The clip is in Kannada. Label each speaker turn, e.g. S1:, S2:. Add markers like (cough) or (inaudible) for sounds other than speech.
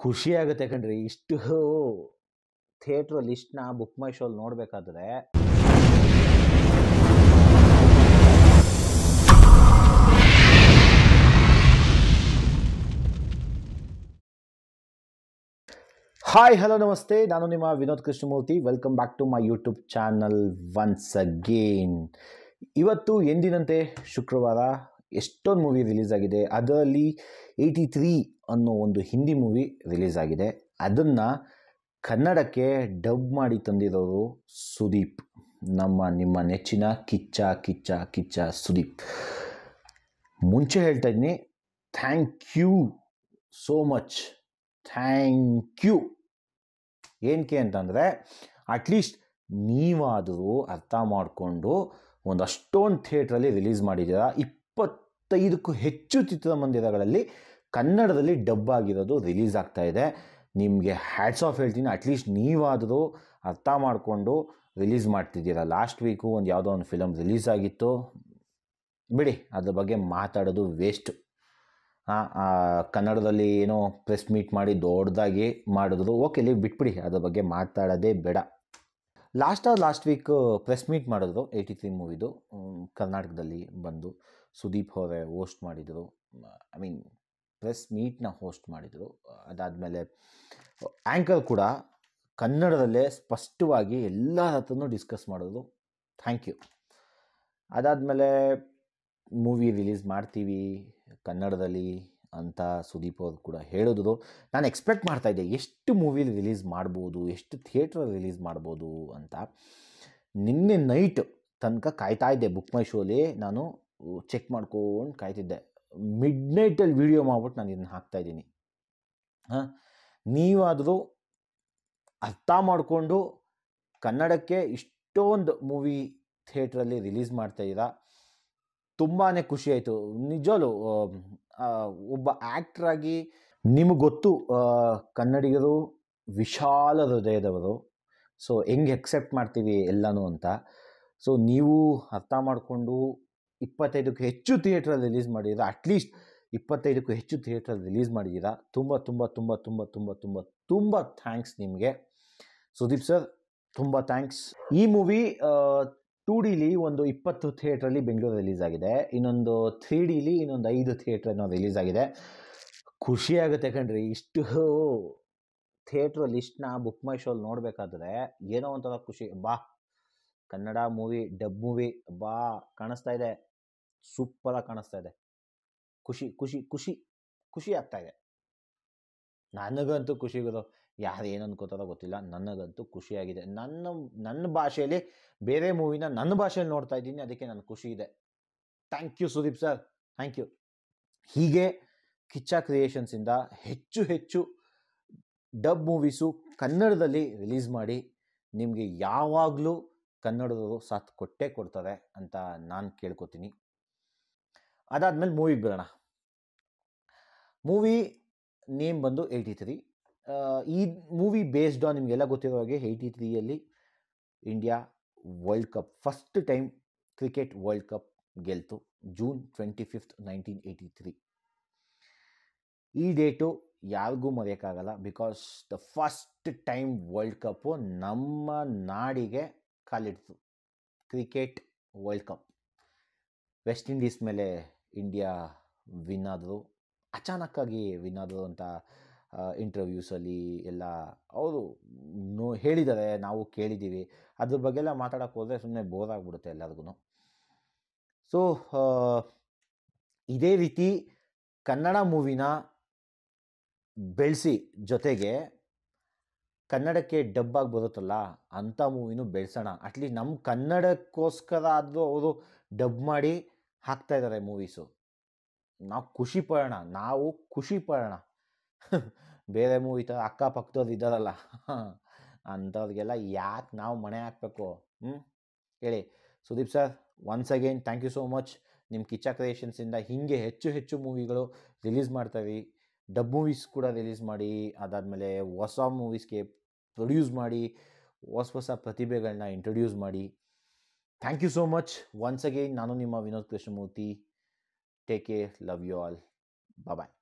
S1: ಖುಷಿ ಆಗುತ್ತೆ ಕಣ್ರಿ ಇಷ್ಟು ಥಿಯೇಟ್ರ್ ಲಿಸ್ಟ್ನ ಬುಕ್ ಮೈ ಶೋಲ್ ನೋಡಬೇಕಾದ್ರೆ ಹಾಯ್ ಹಲೋ ನಮಸ್ತೆ ನಾನು ನಿಮ್ಮ Vinod Krishnamurthy welcome back to my YouTube channel once again ಇವತ್ತು ಎಂದಿನಂತೆ ಶುಕ್ರವಾರ ಎಷ್ಟೊಂದು ಮೂವಿ ರಿಲೀಸ್ ಆಗಿದೆ ಅದರಲ್ಲಿ ಏಯ್ಟಿ ತ್ರೀ ಅನ್ನೋ ಒಂದು ಹಿಂದಿ ಮೂವಿ ರಿಲೀಸ್ ಆಗಿದೆ ಅದನ್ನು ಕನ್ನಡಕ್ಕೆ ಡಬ್ ಮಾಡಿ ತಂದಿರೋರು ಸುದೀಪ್ ನಮ್ಮ ನಿಮ್ಮ ನೆಚ್ಚಿನ ಕಿಚ್ಚ ಕಿಚ್ಚ ಕಿಚ್ಚ ಸುದೀಪ್ ಮುಂಚೆ ಹೇಳ್ತಾ ಇದ್ದೀನಿ thank you so much thank you ಏನಕ್ಕೆ ಅಂತಂದರೆ ಅಟ್ಲೀಸ್ಟ್ ನೀವಾದರೂ ಅರ್ಥ ಮಾಡಿಕೊಂಡು ಒಂದು ಅಷ್ಟೊಂದು ಥಿಯೇಟ್ರಲ್ಲಿ ರಿಲೀಸ್ ಮಾಡಿದ್ದೀರಾ ಇಪ್ಪತ್ತೈದಕ್ಕೂ ಹೆಚ್ಚು ಚಿತ್ರಮಂದಿರಗಳಲ್ಲಿ ಕನ್ನಡದಲ್ಲಿ ಡಬ್ ಆಗಿರೋದು ರಿಲೀಸ್ ಆಗ್ತಾ ಇದೆ ನಿಮಗೆ ಹ್ಯಾಟ್ಸ್ ಆಫ್ ಹೇಳ್ತೀನಿ ಅಟ್ಲೀಸ್ಟ್ ನೀವಾದರೂ ಅರ್ಥ ಮಾಡಿಕೊಂಡು ರಿಲೀಸ್ ಮಾಡ್ತಿದ್ದೀರ ಲಾಸ್ಟ್ ವೀಕು ಒಂದು ಯಾವುದೋ ಒಂದು ಫಿಲಮ್ ರಿಲೀಸ್ ಆಗಿತ್ತು ಬಿಡಿ ಅದ್ರ ಬಗ್ಗೆ ಮಾತಾಡೋದು ವೇಸ್ಟು ಕನ್ನಡದಲ್ಲಿ ಏನೋ ಪ್ರೆಸ್ ಮೀಟ್ ಮಾಡಿ ದೊಡ್ಡದಾಗಿ ಮಾಡಿದ್ರು ಓಕೆ ಲೀವ್ ಬಿಟ್ಬಿಡಿ ಅದ್ರ ಬಗ್ಗೆ ಮಾತಾಡೋದೇ ಬೇಡ last last week press meet ಮಾಡಿದ್ರು ಏಯ್ಟಿ ತ್ರೀ ಮೂವಿದು ಕರ್ನಾಟಕದಲ್ಲಿ ಬಂದು ಸುದೀಪ್ ಅವರೇ ಹೋಸ್ಟ್ ಮಾಡಿದರು ಐ ಮೀನ್ ಪ್ರೆಸ್ ಮೀಟ್ನ ಹೋಸ್ಟ್ ಮಾಡಿದರು ಅದಾದಮೇಲೆ ಆ್ಯಂಕರ್ ಕೂಡ ಕನ್ನಡದಲ್ಲೇ ಸ್ಪಷ್ಟವಾಗಿ ಎಲ್ಲ ಹತ್ರನೂ ಡಿಸ್ಕಸ್ ಮಾಡೋದು ಥ್ಯಾಂಕ್ ಯು ಅದಾದಮೇಲೆ ಮೂವಿ ರಿಲೀಸ್ ಮಾಡ್ತೀವಿ ಕನ್ನಡದಲ್ಲಿ ಅಂತ ಸುದೀಪ್ ಅವ್ರು ಕೂಡ ಹೇಳಿದ್ರು ನಾನು ಎಕ್ಸ್ಪೆಕ್ಟ್ ಮಾಡ್ತಾಯಿದ್ದೆ ಎಷ್ಟು ಮೂವಿ ರಿಲೀಸ್ ಮಾಡ್ಬೋದು ಎಷ್ಟು ಥಿಯೇಟ್ರಲ್ಲಿ ರಿಲೀಸ್ ಮಾಡ್ಬೋದು ಅಂತ ನಿನ್ನೆ ನೈಟ್ ತನಕ ಕಾಯ್ತಾ ಇದ್ದೆ ಬುಕ್ ಮೈ ಶೋಲಿ ನಾನು ಚೆಕ್ ಮಾಡ್ಕೊಂಡು ಕಾಯ್ತಿದ್ದೆ ಮಿಡ್ ನೈಟಲ್ಲಿ ವೀಡಿಯೋ ಮಾಡ್ಬಿಟ್ಟು ನಾನು ಇದನ್ನು ಹಾಕ್ತಾಯಿದ್ದೀನಿ ಹಾಂ ನೀವಾದರೂ ಅರ್ಥ ಮಾಡಿಕೊಂಡು ಕನ್ನಡಕ್ಕೆ ಇಷ್ಟೊಂದು ಮೂವಿ ಥಿಯೇಟ್ರಲ್ಲಿ ರಿಲೀಸ್ ಇದ್ದೀರಾ ತುಂಬಾ ಖುಷಿ ಆಯಿತು ನಿಜವಲು ಒಬ್ಬ ಆ್ಯಕ್ಟ್ರಾಗಿ ನಿಮಗೆ ಗೊತ್ತು ಕನ್ನಡಿಗರು ವಿಶಾಲ ಹೃದಯದವರು ಸೊ ಹೆಂಗೆ ಎಕ್ಸೆಪ್ಟ್ ಮಾಡ್ತೀವಿ ಎಲ್ಲನೂ ಅಂತ ಸೊ ನೀವು ಅರ್ಥ ಮಾಡಿಕೊಂಡು ಇಪ್ಪತ್ತೈದಕ್ಕೂ ಹೆಚ್ಚು ಥಿಯೇಟ್ರಲ್ಲಿ ರಿಲೀಸ್ ಮಾಡಿದ್ದೀರಾ ಅಟ್ಲೀಸ್ಟ್ ಇಪ್ಪತ್ತೈದಕ್ಕೂ ಹೆಚ್ಚು ಥಿಯೇಟ್ರಲ್ಲಿ ರಿಲೀಸ್ ಮಾಡಿದ್ದೀರಾ ತುಂಬ ತುಂಬ ತುಂಬ ತುಂಬ ತುಂಬ ತುಂಬ ತುಂಬ ಥ್ಯಾಂಕ್ಸ್ ನಿಮಗೆ ಸುದೀಪ್ ಸರ್ ತುಂಬ ಥ್ಯಾಂಕ್ಸ್ ಈ ಮೂವಿ ಟೂ ಡಿಲಿ ಒಂದು ಇಪ್ಪತ್ತು ಥಿಯೇಟ್ರಲ್ಲಿ ಬೆಂಗಳೂರು ರಿಲೀಸ್ ಆಗಿದೆ ಇನ್ನೊಂದು ಥ್ರೀ ಡಿಲಿ ಇನ್ನೊಂದು ಐದು ಥಿಯೇಟ್ರನ್ನೋ ರಿಲೀಸ್ ಆಗಿದೆ ಖುಷಿಯಾಗುತ್ತೆ ಕಣ್ರಿ ಇಷ್ಟು ಥಿಯೇಟ್ರಲ್ಲಿ ಇಷ್ಟನ್ನ ಬುಕ್ ಮೈ ಶೋಲ್ ನೋಡಬೇಕಾದ್ರೆ ಏನೋ ಒಂಥರ ಖುಷಿ ಬಾ ಕನ್ನಡ ಮೂವಿ ಡಬ್ ಮೂವಿ ಬಾ ಕಾಣಿಸ್ತಾ ಇದೆ ಸೂಪರಾಗಿ ಕಾಣಿಸ್ತಾ ಇದೆ ಖುಷಿ ಖುಷಿ ಖುಷಿ ಖುಷಿ ಆಗ್ತಾ ಇದೆ ನನಗಂತೂ ಖುಷಿಗದು ಯಾರು ಏನು ಅನ್ಕೋತಾರೋ ಗೊತ್ತಿಲ್ಲ ನನಗಂತೂ ಖುಷಿಯಾಗಿದೆ ನನ್ನ ನನ್ನ ಭಾಷೆಯಲ್ಲಿ ಬೇರೆ ಮೂವಿನ ನನ್ನ ಭಾಷೆಯಲ್ಲಿ ನೋಡ್ತಾ ಇದ್ದೀನಿ ಅದಕ್ಕೆ ನನ್ನ ಖುಷಿ ಇದೆ thank you Sudeep sir thank you ಹೀಗೆ ಕಿಚ್ಚ ಕ್ರಿಯೇಷನ್ಸಿಂದ ಹೆಚ್ಚು ಹೆಚ್ಚು ಡಬ್ ಮೂವೀಸು ಕನ್ನಡದಲ್ಲಿ ರಿಲೀಸ್ ಮಾಡಿ ನಿಮಗೆ ಯಾವಾಗಲೂ ಕನ್ನಡದವರು ಸಾಥ್ ಕೊಟ್ಟೇ ಕೊಡ್ತಾರೆ ಅಂತ ನಾನು ಕೇಳ್ಕೊತೀನಿ ಅದಾದಮೇಲೆ ಮೂವಿಗೆ ಬರೋಣ ಮೂವಿ ನೇಮ್ ಬಂದು ಏಯ್ಟಿ ತ್ರೀ ಈ ಮೂವಿ ಬೇಸ್ಡ್ ಆನ್ ನಿಮಗೆಲ್ಲ ಗೊತ್ತಿರೋ ಹಾಗೆ ಏಯ್ಟಿ ತ್ರೀಯಲ್ಲಿ India world cup first time cricket world cup ಗೆಲ್ತು June twenty fifth nineteen eighty three ಈ ಡೇಟು ಯಾರಿಗೂ ಮರೆಯೋಕ್ಕಾಗಲ್ಲ because the first time world cup ನಮ್ಮ ನಾಡಿಗೆ ಕಾಲಿಡ್ತು cricket world cup West Indies ಮೇಲೆ ಇಂಡಿಯಾ ವಿನ್ ಆದರು ಅಚಾನಕ್ಕಾಗಿ ವಿನ್ ಆದರು ಅಂತ ಇಂಟರ್ವ್ಯೂಸಲ್ಲಿ ಎಲ್ಲ ಅವರು ನೋ ಹೇಳಿದ್ದಾರೆ ನಾವು ಕೇಳಿದ್ದೀವಿ ಅದ್ರ ಬಗ್ಗೆಲ್ಲ ಮಾತಾಡೋಕ್ಕೆ ಹೋದರೆ ಸುಮ್ಮನೆ ಬೋರ್ ಆಗಿಬಿಡುತ್ತೆ ಎಲ್ಲರಿಗೂ ಸೊ ಇದೇ ರೀತಿ ಕನ್ನಡ ಮೂವಿನ ಬೆಳೆಸಿ ಜೊತೆಗೆ ಕನ್ನಡಕ್ಕೆ ಡಬ್ಬಾಗಿ ಬರುತ್ತಲ್ಲ ಅಂಥ ಮೂವಿನೂ ಬೆಳೆಸೋಣ ಅಟ್ಲೀಸ್ಟ್ ನಮ್ಮ ಕನ್ನಡಕ್ಕೋಸ್ಕರ ಆದರೂ ಅವರು ಡಬ್ ಮಾಡಿ ಹಾಕ್ತಾ ಇದ್ದಾರೆ ಮೂವೀಸು ನಾವು ಖುಷಿ ಪಡೋಣ ನಾವು ಖುಷಿ ಪಡೋಣ (laughs) ಬೇರೆ ಮೂವಿ ಥರ ಅಕ್ಕಪಕ್ಕದವ್ರು ಇದ್ದಾರಲ್ಲ (laughs) ಅಂಥವ್ರಿಗೆಲ್ಲ ಯಾಕೆ ನಾವು ಮನೆ ಹಾಕ್ಬೇಕು ಹ್ಞೂ ಹೇಳಿ Sudeep sir once again thank you so much ನಿಮ್ಮ ಕಿಚ್ಚ ಕ್ರಿಯೇಷನ್ಸಿಂದ ಹೀಗೆ ಹೆಚ್ಚು ಹೆಚ್ಚು ಮೂವಿಗಳು ರಿಲೀಸ್ ಮಾಡ್ತಾಯಿರಿ ಡಬ್ ಮೂವೀಸ್ ಕೂಡ ರಿಲೀಸ್ ಮಾಡಿ ಅದಾದಮೇಲೆ ಹೊಸ ಮೂವೀಸ್ಗೆ ಪ್ರೊಡ್ಯೂಸ್ ಮಾಡಿ ಹೊಸ ಹೊಸ ಪ್ರತಿಭೆಗಳನ್ನ ಇಂಟ್ರೊಡ್ಯೂಸ್ ಮಾಡಿ thank you so much once again ನಾನು ನಿಮ್ಮ Vinod Krishnamurthy take care love you all bye